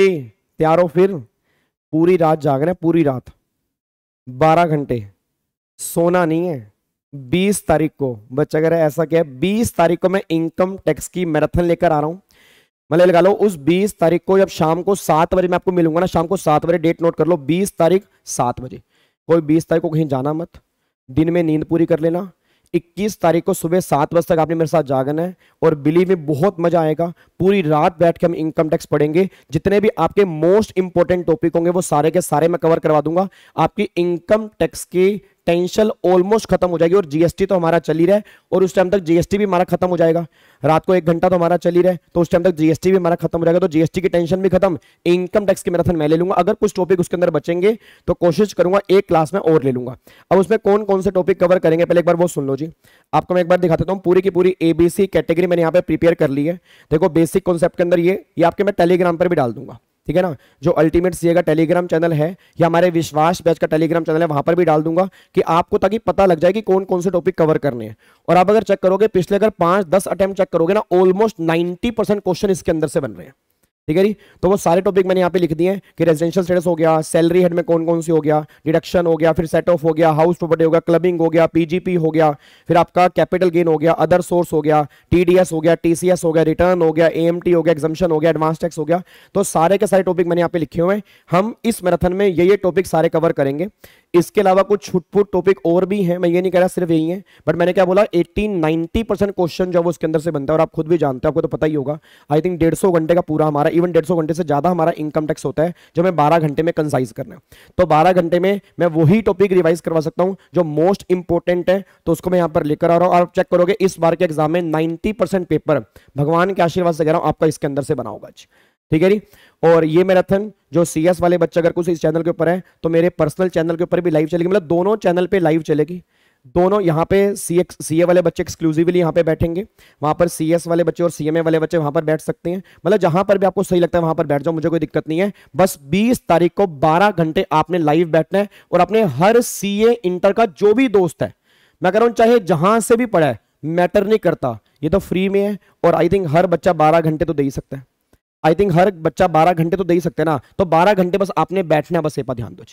तैयार हो फिर पूरी रात जाग रहे हैं पूरी रात बारह घंटे सोना नहीं है बीस तारीख को बच्चा कह रहा है ऐसा क्या है बीस तारीख को मैं इनकम टैक्स की मैराथन लेकर आ रहा हूं मतलब लगा लो उस बीस तारीख को जब शाम को सात बजे मैं आपको मिलूंगा ना शाम को सात बजे डेट नोट कर लो बीस तारीख सात बजे कोई बीस तारीख को कहीं जाना मत दिन में नींद पूरी कर लेना इक्कीस तारीख को सुबह सात बजे तक आपने मेरे साथ जागना है और बिलीव में बहुत मजा आएगा पूरी रात बैठ के हम इनकम टैक्स पढ़ेंगे जितने भी आपके मोस्ट इंपॉर्टेंट टॉपिक होंगे वो सारे के सारे मैं कवर करवा दूंगा आपकी इनकम टैक्स की टेंशन ऑलमोस्ट खत्म हो जाएगी और जीएसटी तो हमारा चल ही रहा है और उस टाइम तक जीएसटी भी हमारा खत्म हो जाएगा रात को एक घंटा तो हमारा चल ही रहा है तो उस टाइम तक जीएसटी भी हमारा खत्म हो जाएगा तो जीएसटी की टेंशन भी खत्म इनकम टैक्स की मैराथन मैं ले लूंगा अगर कुछ टॉपिक उसके अंदर बचेंगे तो कोशिश करूंगा एक क्लास में और ले लूंगा अब उसमें कौन कौन से टॉपिक कवर करेंगे पहले एक बार वो सुन लो जी आपको मैं एक बार दिखा देता हूँ पूरी की पूरी एबीसी कैटेगरी मैंने यहाँ पे प्रिपेयर कर ली है देखो बेसिक कॉन्सेप्ट के अंदर ये आपके मैं टेलीग्राम पर भी डाल दूंगा ठीक है ना जो अल्टीमेट सीएगा का टेलीग्राम चैनल है या हमारे विश्वास बैच का टेलीग्राम चैनल है वहां पर भी डाल दूंगा कि आपको ताकि पता लग जाए कि कौन कौन से टॉपिक कवर करने हैं और आप अगर चेक करोगे पिछले अगर पांच दस अटेम्प्ट चेक करोगे ना ऑलमोस्ट नाइनटी क्वेश्चन इसके अंदर से बन रहे हैं ठीक है जी तो वो सारे टॉपिक मैंने यहाँ पे लिख दिए हैं कि रेजिडेंशियल स्टेटस हो गया सैलरी हेड में कौन कौन सी हो गया डिडक्शन हो गया फिर सेट ऑफ हो गया हाउस प्रॉपर्टी हो गया क्लबिंग हो गया पीजीपी हो गया फिर आपका कैपिटल गेन हो गया अदर सोर्स हो गया टीडीएस हो गया टीसीएस हो गया रिटर्न हो गया एएमटी हो गया एग्जामेशन हो गया एडवांस टैक्स हो गया तो सारे के सारे टॉपिक मैंने यहाँ पे लिखे हुए हैं हम इस मैराथन में ये ये टॉपिक सारे कवर करेंगे इसके अलावा कुछ छुटपुट टॉपिक और भी हैं मैं ये नहीं कह रहा सिर्फ यही है बट मैंने क्या बोला 80 90 परसेंट क्वेश्चन जो है वो उसके अंदर से बनता है और आप खुद भी जानते हो आपको तो पता ही होगा आई थिंक डेढ़ सौ घंटे का पूरा हमारा इवन डेढ़ सौ घंटे से ज़्यादा हमारा इनकम टैक्स होता है जो मैं बारह घंटे में कंसाइज करना तो बारह घंटे में मैं वही टॉपिक रिवाइज करवा सकता हूँ जो मोस्ट इंपॉर्टेंट है तो उसको मैं यहाँ पर लेकर आ रहा हूँ और आप चेक करोगे इस बार के एग्जाम में नाइन्टी पेपर भगवान के आशीर्वाद से कह रहा हूँ आपका इसके अंदर से बना होगा ठीक है जी और ये मैराथन जो सी एस वाले बच्चे अगर कुछ इस चैनल के ऊपर है तो मेरे पर्सनल चैनल के ऊपर भी लाइव चलेगी मतलब दोनों चैनल पे लाइव चलेगी दोनों यहाँ पे सी एक्स सी ए वाले बच्चे एक्सक्लूसिवली यहाँ पे बैठेंगे वहाँ पर सी एस वाले बच्चे और सी एम ए वाले बच्चे वहाँ पर बैठ सकते हैं मतलब जहाँ पर भी आपको सही लगता है वहाँ पर बैठ जाओ मुझे कोई दिक्कत नहीं है बस 20 तारीख को 12 घंटे आपने लाइव बैठना है और अपने हर सी ए इंटर का जो भी दोस्त है मैं कह रहा हूँ चाहे जहाँ से भी पढ़ा है मैटर नहीं करता ये तो फ्री में है और आई थिंक हर बच्चा बारह घंटे तो दे ही सकता है आई थिंक हर बच्चा बारह घंटे तो दे ही सकते ना तो बारह घंटे बस आपने बैठना बस एपा ध्यान दो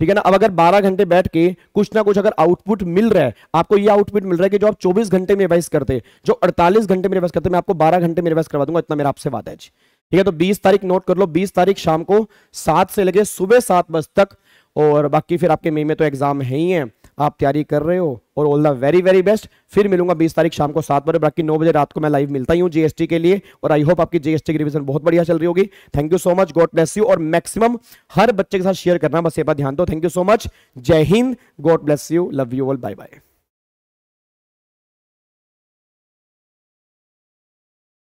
ठीक है ना अब अगर 12 घंटे बैठ के कुछ ना कुछ अगर आउटपुट मिल रहा है आपको ये आउटपुट मिल रहा है कि जो आप 24 घंटे में रिवाइज करते जो 48 घंटे में रिवाइज करते मैं आपको 12 घंटे में रिवाइज करवा दूंगा इतना मेरा आपसे वादा है जी ठीक है तो 20 तारीख नोट कर लो 20 तारीख शाम को सात से लेके सुबह सात बजे तक और बाकी फिर आपके मई में तो एग्जाम है ही है आप तैयारी कर रहे हो और all the very very best फिर मिलूंगा 20 तारीख शाम को सात बजे बाकी नौ बजे रात को मैं लाइव मिलता ही हूँ जीएसटी के लिए और आई होप आपकी जीएसटी की रिविजन बहुत बढ़िया चल रही होगी thank you so much God bless you और मैक्सिमम हर बच्चे के साथ शेयर करना बस ये बात ध्यान दो thank you so much Jai Hind God bless you love you all bye bye